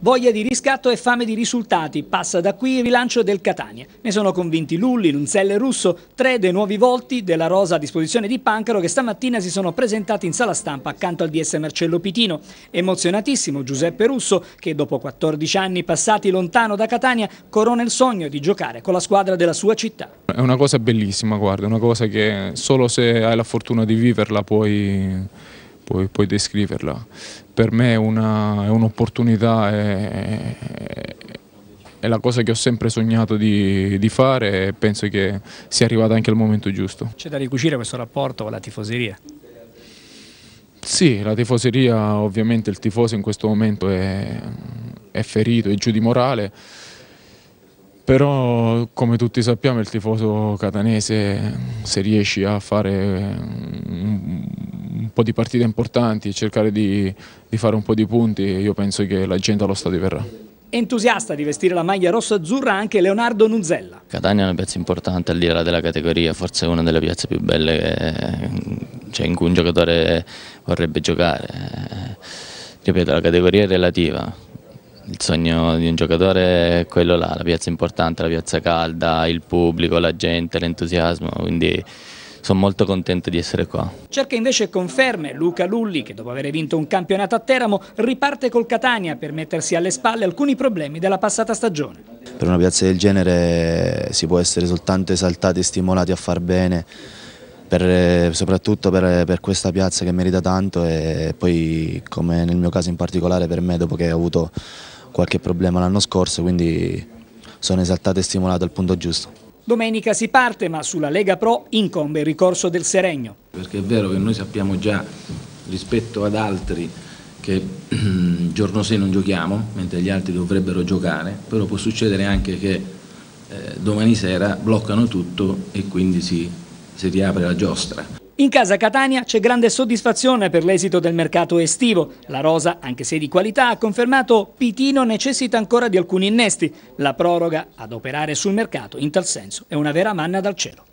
Voglia di riscatto e fame di risultati, passa da qui il rilancio del Catania. Ne sono convinti Lulli, Lunzella e Russo, tre dei nuovi volti della rosa a disposizione di Pancaro che stamattina si sono presentati in sala stampa accanto al DS Marcello Pitino. Emozionatissimo Giuseppe Russo che dopo 14 anni passati lontano da Catania corona il sogno di giocare con la squadra della sua città. È una cosa bellissima, guarda, una cosa che solo se hai la fortuna di viverla puoi puoi, puoi descriverla. Per me è, un'opportunità, è, è, è, la cosa che ho sempre sognato di, di, fare e penso che sia arrivato anche il momento giusto. C'è da ricucire questo rapporto con la tifoseria? Sì, la tifoseria ovviamente il tifoso in questo momento è, è ferito, è giù di morale però come tutti sappiamo il tifoso catanese se riesci a fare un po' di partite importanti, cercare di, di fare un po' di punti io penso che la gente allo stadio verrà. Entusiasta di vestire la maglia rosso-azzurra anche Leonardo Nunzella. Catania è una piazza importante al di là della categoria, forse una delle piazze più belle che, cioè, in cui un giocatore vorrebbe giocare. Ripeto, la categoria è relativa, il sogno di un giocatore è quello là, la piazza importante, la piazza calda, il pubblico, la gente, l'entusiasmo, quindi sono molto contento di essere qua. Cerca invece conferme Luca Lulli che dopo aver vinto un campionato a Teramo riparte col Catania per mettersi alle spalle alcuni problemi della passata stagione. Per una piazza del genere si può essere soltanto esaltati e stimolati a far bene per, soprattutto per, per, questa piazza che merita tanto e poi come nel mio caso in particolare per me dopo che ho avuto qualche problema l'anno scorso quindi sono esaltato e stimolato al punto giusto. Domenica si parte, ma sulla Lega Pro incombe il ricorso del Seregno. Perché è vero che noi sappiamo già rispetto ad altri che giorno 6 non giochiamo, mentre gli altri dovrebbero giocare, però può succedere anche che eh, domani sera bloccano tutto e quindi si, si riapre la giostra. In casa Catania c'è grande soddisfazione per l'esito del mercato estivo. La rosa, anche se di qualità, ha confermato Pitino necessita ancora di alcuni innesti. La proroga ad operare sul mercato in tal senso è una vera manna dal cielo.